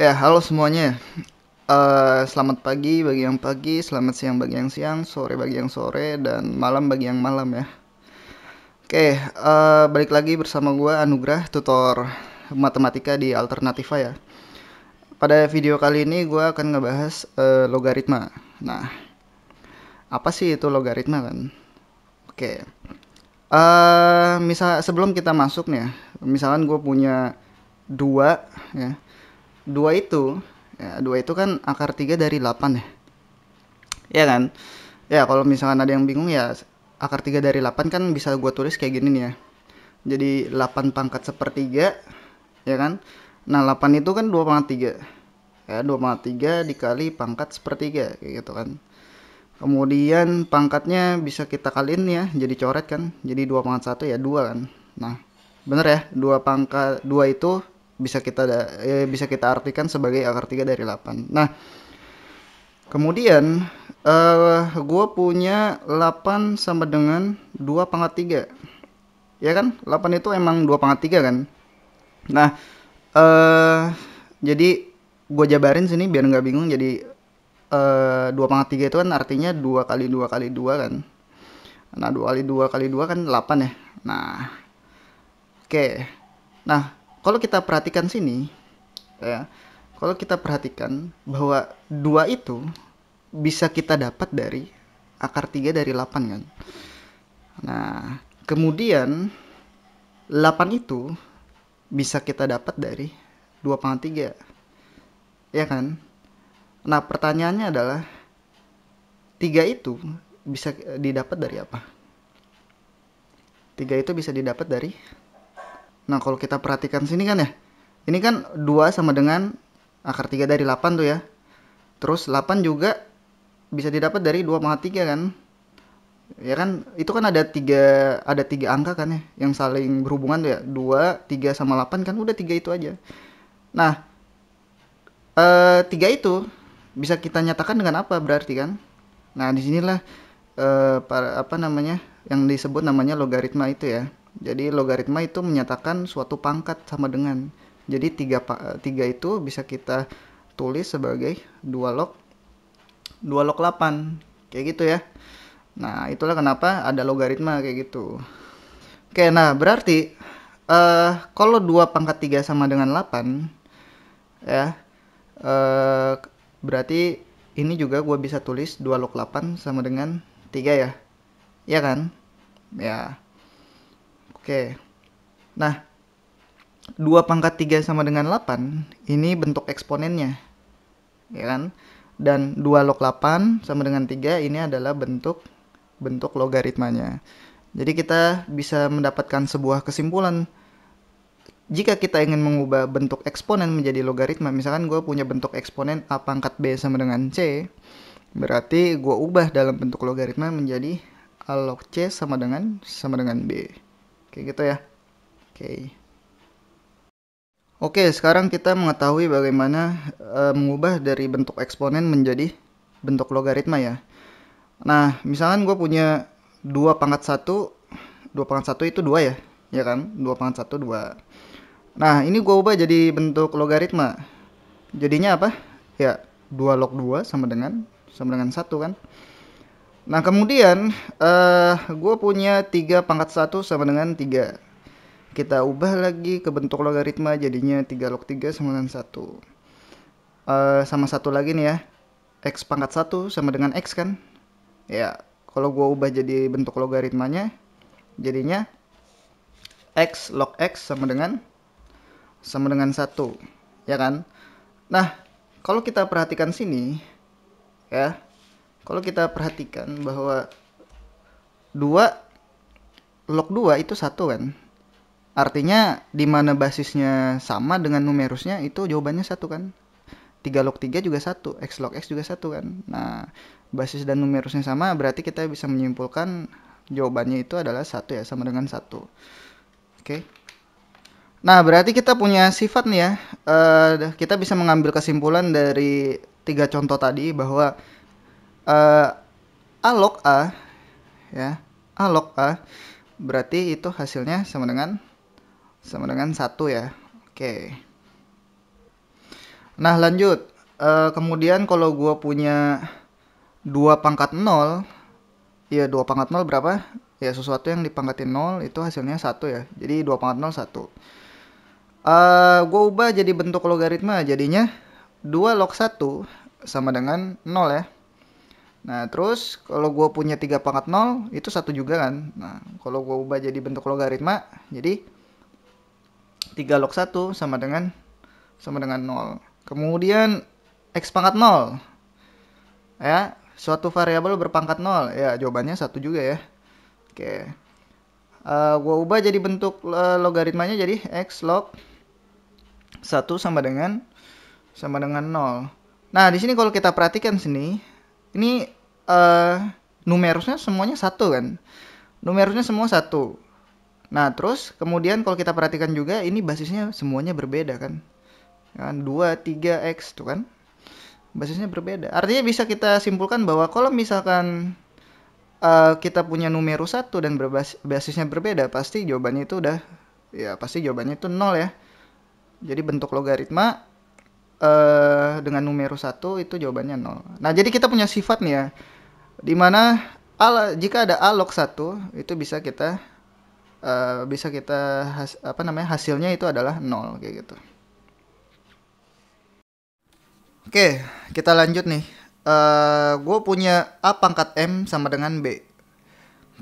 Ya, halo semuanya. Uh, selamat pagi bagi yang pagi, selamat siang bagi yang siang, sore bagi yang sore, dan malam bagi yang malam ya. Oke, uh, balik lagi bersama gue Anugrah, tutor matematika di Alternativa ya. Pada video kali ini gue akan ngebahas uh, logaritma. Nah, apa sih itu logaritma kan? Oke, uh, misal sebelum kita masuk nih, ya, misalkan gue punya dua ya dua itu ya, dua itu kan akar tiga dari 8 ya ya kan ya kalau misalkan ada yang bingung ya akar tiga dari 8 kan bisa gue tulis kayak gini nih ya jadi 8 pangkat sepertiga ya kan nah 8 itu kan 2 pangkat 3 ya 2 pangkat 3 dikali pangkat sepertiga kayak gitu kan kemudian pangkatnya bisa kita kaliin ya jadi coret kan jadi 2 pangkat 1 ya 2 kan nah bener ya 2 pangkat 2 itu bisa kita ya, bisa kita artikan sebagai akar 3 dari 8. Nah, kemudian uh, eh, gue punya 8 sama dengan 2 pangkat 3. Ya kan? 8 itu emang 2 pangkat 3 kan? Nah, uh, jadi gue jabarin sini biar nggak bingung jadi uh, eh, 2 pangkat 3 itu kan artinya 2 kali 2 kali 2 kan? Nah, 2 kali 2 kali 2 kan 8 ya. Nah, oke. Okay. Nah, kalau kita perhatikan sini ya kalau kita perhatikan bahwa dua itu bisa kita dapat dari akar 3 dari 8 kan. Nah, kemudian 8 itu bisa kita dapat dari 2 pangkat 3. Ya kan? Nah, pertanyaannya adalah 3 itu bisa didapat dari apa? 3 itu bisa didapat dari Nah, kalau kita perhatikan sini kan ya. Ini kan 2 sama dengan akar 3 dari 8 tuh ya. Terus 8 juga bisa didapat dari 2 pangkat 3 kan. Ya kan, itu kan ada tiga ada tiga angka kan ya yang saling berhubungan tuh ya. 2, 3 sama 8 kan udah tiga itu aja. Nah, eh tiga itu bisa kita nyatakan dengan apa berarti kan? Nah, disinilah eh para apa namanya yang disebut namanya logaritma itu ya. Jadi logaritma itu menyatakan suatu pangkat sama dengan. Jadi 3, 3 itu bisa kita tulis sebagai 2 log 2 log 8. Kayak gitu ya. Nah, itulah kenapa ada logaritma kayak gitu. Oke, nah berarti uh, kalau 2 pangkat 3 sama dengan 8 ya. Uh, berarti ini juga gue bisa tulis 2 log 8 sama dengan 3 ya. Iya kan? Ya. Oke. Nah, 2 pangkat 3 sama dengan 8, ini bentuk eksponennya. Ya kan? Dan 2 log 8 sama dengan 3 ini adalah bentuk bentuk logaritmanya. Jadi kita bisa mendapatkan sebuah kesimpulan jika kita ingin mengubah bentuk eksponen menjadi logaritma, misalkan gue punya bentuk eksponen A pangkat B sama dengan C, berarti gue ubah dalam bentuk logaritma menjadi A log C sama dengan sama dengan B. Kayak gitu ya. Oke. Okay. Oke, okay, sekarang kita mengetahui bagaimana e, mengubah dari bentuk eksponen menjadi bentuk logaritma ya. Nah, misalkan gue punya dua pangkat satu, dua pangkat satu itu dua ya, ya kan? dua pangkat satu dua. Nah, ini gue ubah jadi bentuk logaritma. Jadinya apa? Ya, dua log dua sama dengan sama dengan 1 kan? Nah kemudian uh, eh, gue punya 3 pangkat 1 sama dengan 3 Kita ubah lagi ke bentuk logaritma jadinya 3 log 3 sama dengan 1 uh, eh, Sama satu lagi nih ya X pangkat 1 sama dengan X kan Ya kalau gue ubah jadi bentuk logaritmanya Jadinya X log X sama dengan sama dengan 1 Ya kan Nah kalau kita perhatikan sini Ya kalau kita perhatikan bahwa dua log 2 itu satu kan artinya di mana basisnya sama dengan numerusnya itu jawabannya satu kan 3 log 3 juga satu x log x juga satu kan nah basis dan numerusnya sama berarti kita bisa menyimpulkan jawabannya itu adalah satu ya sama dengan satu oke okay. nah berarti kita punya sifat nih ya uh, kita bisa mengambil kesimpulan dari tiga contoh tadi bahwa uh, eh, A log A ya A log A berarti itu hasilnya sama dengan sama dengan satu ya oke nah lanjut uh, kemudian kalau gue punya dua pangkat nol ya dua pangkat nol berapa ya sesuatu yang dipangkatin nol itu hasilnya satu ya jadi dua pangkat nol satu uh, eh, gue ubah jadi bentuk logaritma jadinya 2 log 1 sama dengan 0 ya Nah, terus kalau gue punya 3 pangkat 0, itu satu juga kan. Nah, kalau gue ubah jadi bentuk logaritma, jadi 3 log 1 sama dengan sama dengan 0. Kemudian x pangkat 0. Ya, suatu variabel berpangkat 0. Ya, jawabannya satu juga ya. Oke. Uh, eh, gue ubah jadi bentuk eh, logaritmanya jadi x log 1 sama dengan sama dengan 0. Nah, di sini kalau kita perhatikan sini, ini uh, numerusnya semuanya satu kan numerusnya semua satu nah terus kemudian kalau kita perhatikan juga ini basisnya semuanya berbeda kan ya kan dua tiga X tuh kan basisnya berbeda artinya bisa kita simpulkan bahwa kalau misalkan uh, kita punya numerus satu dan basisnya berbeda pasti jawabannya itu udah ya pasti jawabannya itu nol ya jadi bentuk logaritma uh, dengan numero satu itu jawabannya nol. Nah jadi kita punya sifat nih ya, dimana al jika ada a log satu itu bisa kita uh, bisa kita has, apa namanya hasilnya itu adalah nol kayak gitu. Oke kita lanjut nih. Uh, eh, gue punya A pangkat M sama dengan B.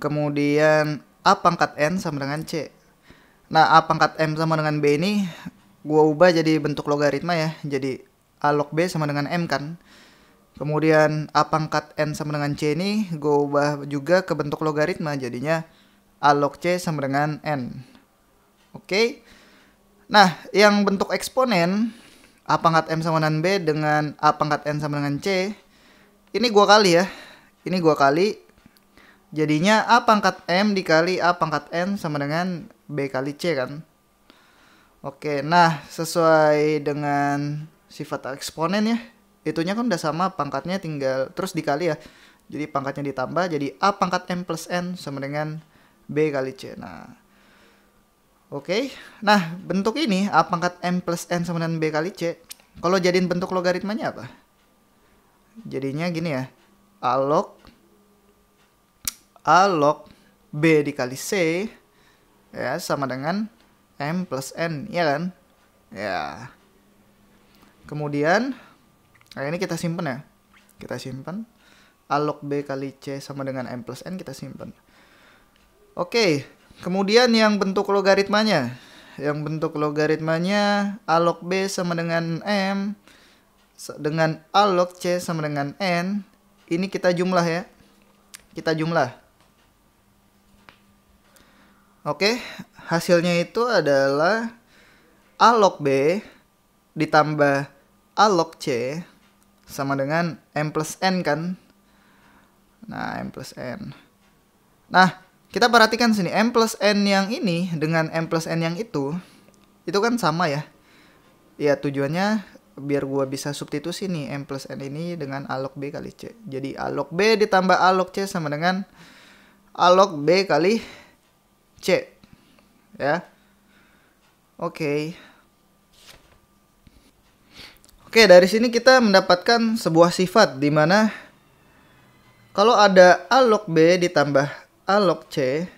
Kemudian A pangkat N sama dengan C. Nah, A pangkat M sama dengan B ini gue ubah jadi bentuk logaritma ya. Jadi A log B sama dengan M kan. Kemudian A pangkat N sama dengan C ini gue ubah juga ke bentuk logaritma. Jadinya A log C sama dengan N. Oke. Nah, yang bentuk eksponen A pangkat M sama dengan B dengan A pangkat N sama dengan C. Ini gue kali ya. Ini gue kali. Jadinya A pangkat M dikali A pangkat N sama dengan B kali C kan. Oke, nah sesuai dengan sifat eksponen ya, itunya kan udah sama pangkatnya tinggal terus dikali ya. Jadi pangkatnya ditambah jadi A pangkat M plus N sama dengan B kali C. Nah, oke. Nah, bentuk ini A pangkat M plus N sama dengan B kali C. Kalau jadiin bentuk logaritmanya apa? Jadinya gini ya. A log A log B dikali C ya sama dengan M plus N, ya kan? Ya. Kemudian, nah ini kita simpen ya. Kita simpen. log B kali C sama dengan M plus N kita simpen. Oke, kemudian yang bentuk logaritmanya. Yang bentuk logaritmanya log B sama dengan M dengan log C sama dengan N. Ini kita jumlah ya. Kita jumlah. Oke, hasilnya itu adalah A log B ditambah A log C sama dengan M plus N kan? Nah, M plus N. Nah, kita perhatikan sini. M plus N yang ini dengan M plus N yang itu, itu kan sama ya. Ya, tujuannya biar gua bisa substitusi nih M plus N ini dengan A log B kali C. Jadi A log B ditambah A log C sama dengan A log B kali C ya. Oke. Oke, dari sini kita mendapatkan sebuah sifat di mana kalau ada A log B ditambah A log C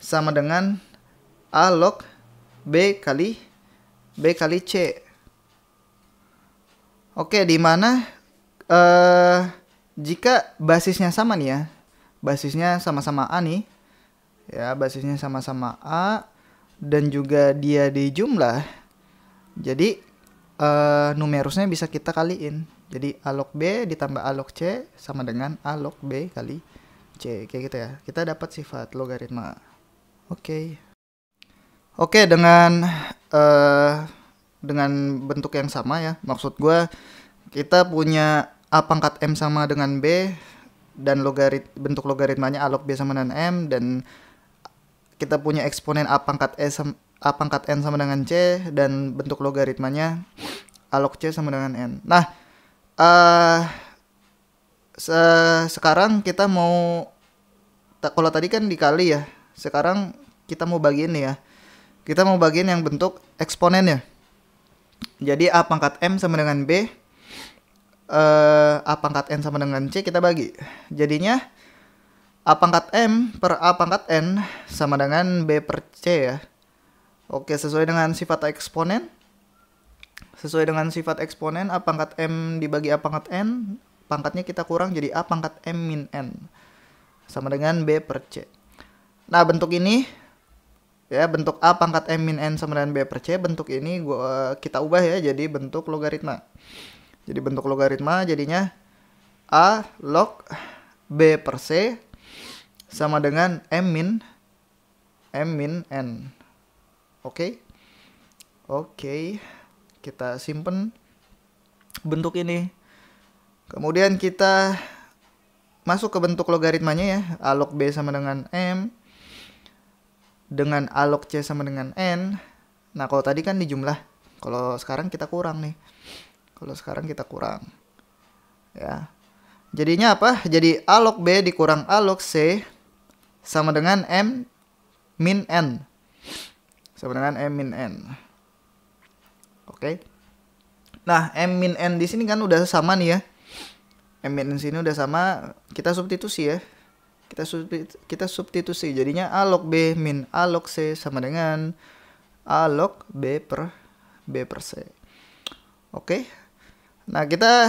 sama dengan A log B kali B kali C. Oke, okay, di mana uh, jika basisnya sama nih ya, basisnya sama-sama A nih, ya basisnya sama-sama A dan juga dia di jumlah jadi uh, numerusnya bisa kita kaliin jadi A log B ditambah A log C sama dengan A log B kali C kayak gitu ya kita dapat sifat logaritma oke okay. oke okay, dengan uh, dengan bentuk yang sama ya maksud gue kita punya A pangkat M sama dengan B dan logarit bentuk logaritmanya A log B sama dengan M dan kita punya eksponen A pangkat E sama, A pangkat N sama dengan C dan bentuk logaritmanya a log C sama dengan N. Nah, uh, se sekarang kita mau kalau tadi kan dikali ya. Sekarang kita mau bagiin nih ya. Kita mau bagiin yang bentuk eksponennya. Jadi A pangkat M sama dengan B. Uh, A pangkat N sama dengan C kita bagi. Jadinya A pangkat M per A pangkat N sama dengan B per C ya. Oke, sesuai dengan sifat eksponen. Sesuai dengan sifat eksponen, A pangkat M dibagi A pangkat N, pangkatnya kita kurang jadi A pangkat M min N. Sama dengan B per C. Nah, bentuk ini ya bentuk A pangkat M min N sama dengan B per C. Bentuk ini gua, kita ubah ya jadi bentuk logaritma. Jadi bentuk logaritma jadinya A log B per C sama dengan M min M min N. Oke. Okay? Oke. Okay. Kita simpen bentuk ini. Kemudian kita masuk ke bentuk logaritmanya ya. A log B sama dengan M. Dengan A log C sama dengan N. Nah kalau tadi kan dijumlah, Kalau sekarang kita kurang nih. Kalau sekarang kita kurang. Ya. Jadinya apa? Jadi A log B dikurang A log C sama dengan M min N. Sama dengan M min N. Oke. Nah, M min N di sini kan udah sama nih ya. M min N sini udah sama, kita substitusi ya. Kita substitusi, kita substitusi. Jadinya A log B min A log C sama dengan A log B per B per C. Oke. Nah, kita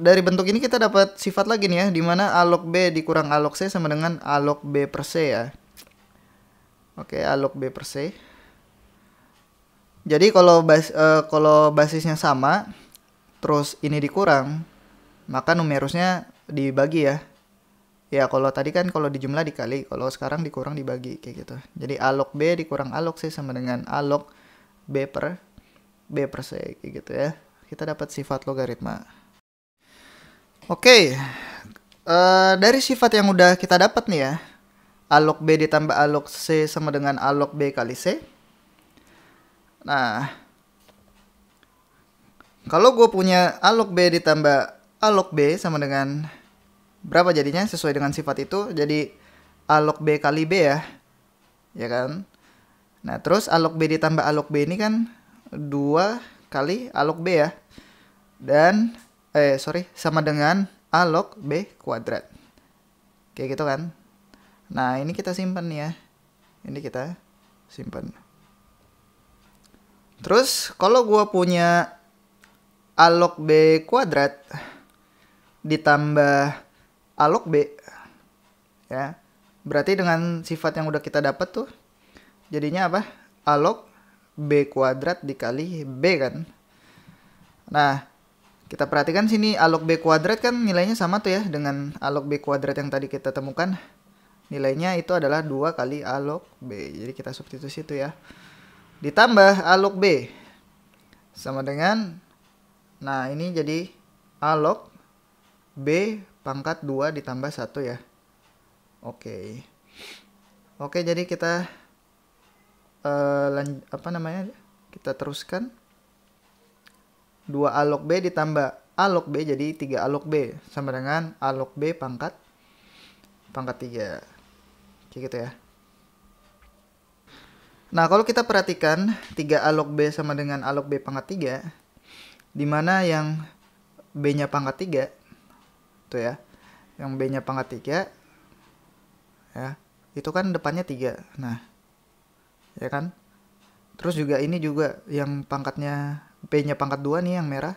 dari bentuk ini kita dapat sifat lagi nih ya, dimana mana log B dikurang a log C sama dengan a log B per C ya. Oke, a log B per C. Jadi kalau bas, uh, kalau basisnya sama, terus ini dikurang, maka numerusnya dibagi ya. Ya, kalau tadi kan kalau dijumlah dikali, kalau sekarang dikurang dibagi kayak gitu. Jadi a log B dikurang a log C sama dengan a log B per B per C kayak gitu ya. Kita dapat sifat logaritma. Oke, okay. uh, eh, dari sifat yang udah kita dapat nih ya, alok B ditambah alok C sama dengan alok B kali C. Nah, kalau gue punya alok B ditambah alok B sama dengan berapa jadinya sesuai dengan sifat itu, jadi alok B kali B ya, ya kan? Nah, terus alok B ditambah alok B ini kan 2 kali alok B ya. Dan eh sorry sama dengan a log b kuadrat kayak gitu kan nah ini kita simpan ya ini kita simpan terus kalau gue punya a log b kuadrat ditambah a log b ya berarti dengan sifat yang udah kita dapat tuh jadinya apa a log b kuadrat dikali b kan nah kita perhatikan sini a log B kuadrat kan nilainya sama tuh ya dengan a log B kuadrat yang tadi kita temukan. Nilainya itu adalah 2 kali a log B. Jadi kita substitusi itu ya. Ditambah a log B. Sama dengan, nah ini jadi a log B pangkat 2 ditambah 1 ya. Oke. Oke jadi kita uh, apa namanya kita teruskan 2 A log B ditambah A log B jadi 3 A log B sama dengan A log B pangkat pangkat 3. Oke gitu ya. Nah, kalau kita perhatikan 3 A log B sama dengan A log B pangkat 3 dimana yang B-nya pangkat 3 itu ya. Yang B-nya pangkat 3 ya. Itu kan depannya 3. Nah, ya kan? Terus juga ini juga yang pangkatnya P-nya pangkat 2 nih yang merah.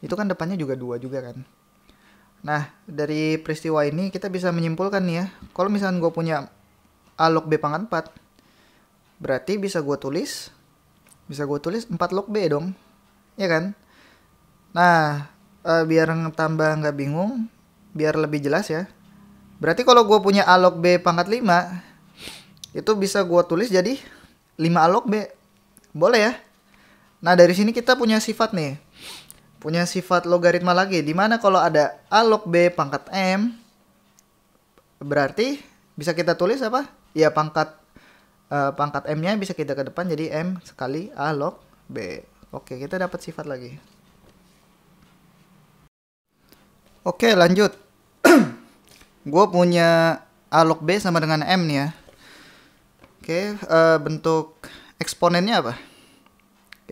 Itu kan depannya juga 2 juga kan. Nah, dari peristiwa ini kita bisa menyimpulkan nih ya, kalau misalnya gue punya A log B pangkat 4, berarti bisa gue tulis, bisa gue tulis 4 log B dong, ya kan? Nah, uh, biar tambah nggak bingung, biar lebih jelas ya. Berarti kalau gue punya A log B pangkat 5, itu bisa gue tulis jadi 5 A log B. Boleh ya? Nah, dari sini kita punya sifat nih. Punya sifat logaritma lagi. Dimana kalau ada A log B pangkat M, berarti bisa kita tulis apa? Ya, pangkat uh, pangkat M-nya bisa kita ke depan jadi M sekali A log B. Oke, kita dapat sifat lagi. Oke, lanjut. Gue punya A log B sama dengan M nih ya. Oke, uh, bentuk eksponennya apa?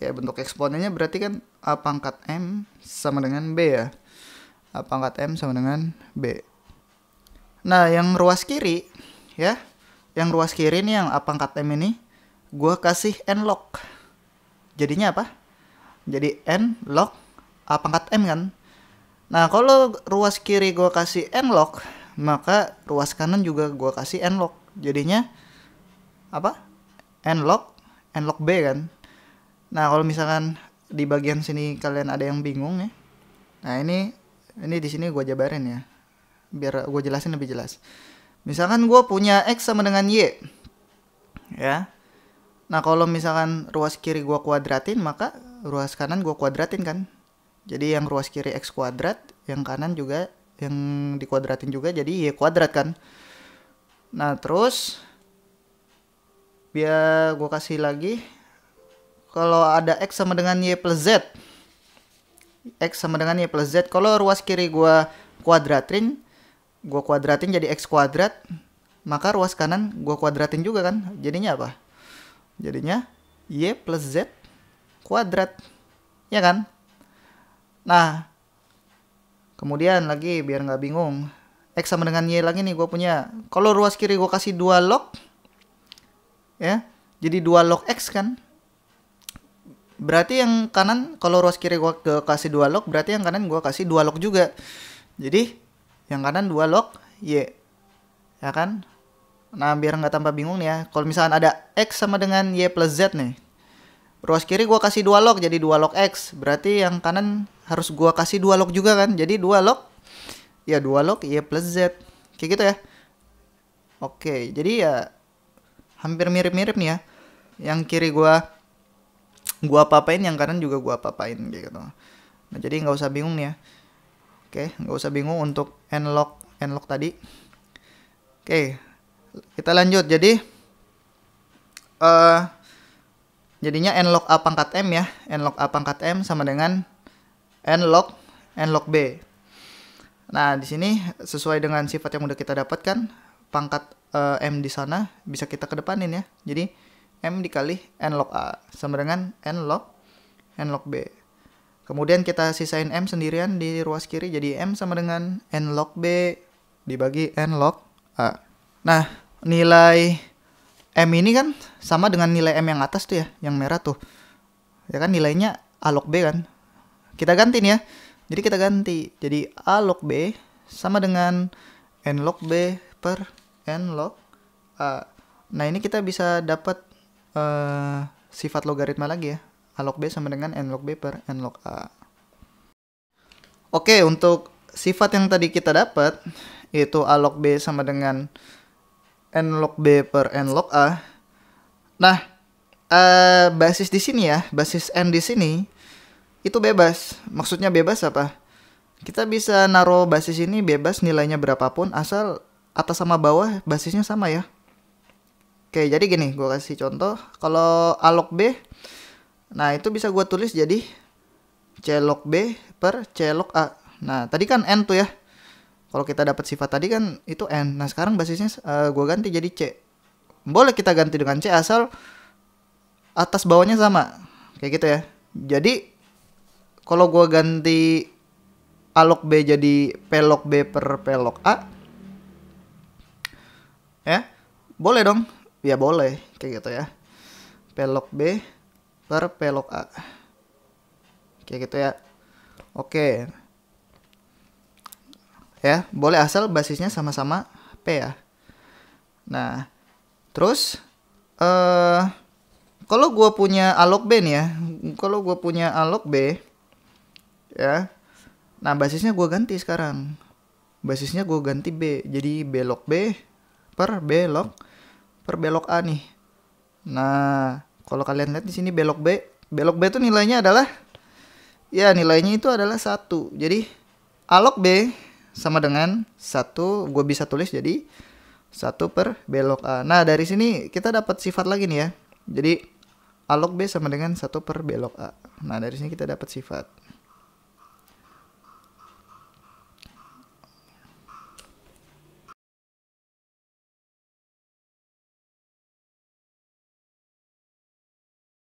ya bentuk eksponennya berarti kan A pangkat M sama dengan B ya. A pangkat M sama dengan B. Nah, yang ruas kiri ya, yang ruas kiri ini yang A pangkat M ini gue kasih N log. Jadinya apa? Jadi N log A pangkat M kan. Nah, kalau ruas kiri gue kasih N log, maka ruas kanan juga gue kasih N log. Jadinya apa? N log N log B kan. Nah, kalau misalkan di bagian sini kalian ada yang bingung ya. Nah, ini ini di sini gue jabarin ya. Biar gue jelasin lebih jelas. Misalkan gue punya X sama dengan Y. Ya. Nah, kalau misalkan ruas kiri gue kuadratin, maka ruas kanan gue kuadratin kan. Jadi yang ruas kiri X kuadrat, yang kanan juga yang dikuadratin juga jadi Y kuadrat kan. Nah, terus biar gue kasih lagi kalau ada X sama dengan Y plus Z. X sama dengan Y plus Z. Kalau ruas kiri gue kuadratin, gue kuadratin jadi X kuadrat. Maka ruas kanan gue kuadratin juga kan. Jadinya apa? Jadinya Y plus Z kuadrat. Ya kan? Nah, kemudian lagi biar nggak bingung. X sama dengan Y lagi nih gue punya. Kalau ruas kiri gue kasih dua log. Ya, jadi dua log X kan berarti yang kanan kalau ruas kiri gua ke kasih dua log berarti yang kanan gua kasih dua log juga jadi yang kanan dua log y ya kan nah biar nggak tambah bingung nih ya kalau misalkan ada x sama dengan y plus z nih ruas kiri gua kasih dua log jadi dua log x berarti yang kanan harus gua kasih dua log juga kan jadi dua log ya dua log y plus z kayak gitu ya oke jadi ya hampir mirip-mirip nih ya yang kiri gua gua apa-apain yang kanan juga gua apa-apain gitu nah jadi nggak usah bingung nih ya oke nggak usah bingung untuk unlock unlock tadi oke kita lanjut jadi uh, jadinya nlog a pangkat m ya nlog a pangkat m sama dengan nlog nlog b nah di sini sesuai dengan sifat yang udah kita dapatkan pangkat uh, m di sana bisa kita kedepanin ya jadi M dikali N log A sama dengan N log N log B. Kemudian kita sisain M sendirian di ruas kiri jadi M sama dengan N log B dibagi N log A. Nah, nilai M ini kan sama dengan nilai M yang atas tuh ya, yang merah tuh. Ya kan nilainya A log B kan. Kita ganti nih ya. Jadi kita ganti. Jadi A log B sama dengan N log B per N log A. Nah, ini kita bisa dapat uh, sifat logaritma lagi ya. A log B sama dengan N log B per N log A. Oke, untuk sifat yang tadi kita dapat, yaitu A log B sama dengan N log B per N log A. Nah, uh, basis di sini ya, basis N di sini, itu bebas. Maksudnya bebas apa? Kita bisa naruh basis ini bebas nilainya berapapun, asal atas sama bawah basisnya sama ya. Oke, jadi gini, gue kasih contoh. Kalau A log B, nah itu bisa gue tulis jadi C log B per C log A. Nah, tadi kan N tuh ya. Kalau kita dapat sifat tadi kan itu N. Nah, sekarang basisnya uh, eh, gue ganti jadi C. Boleh kita ganti dengan C asal atas bawahnya sama. Kayak gitu ya. Jadi, kalau gue ganti A log B jadi P log B per P log A, ya, boleh dong ya boleh kayak gitu ya pelok B per pelok A kayak gitu ya oke ya boleh asal basisnya sama-sama P ya nah terus eh uh, kalau gue punya alok B nih ya kalau gue punya alok B ya nah basisnya gue ganti sekarang basisnya gue ganti B jadi belok B per belok per belok A nih. Nah, kalau kalian lihat di sini belok B, belok B itu nilainya adalah ya nilainya itu adalah satu. Jadi alok B sama dengan satu, gue bisa tulis jadi satu per belok A. Nah dari sini kita dapat sifat lagi nih ya. Jadi alok B sama dengan satu per belok A. Nah dari sini kita dapat sifat.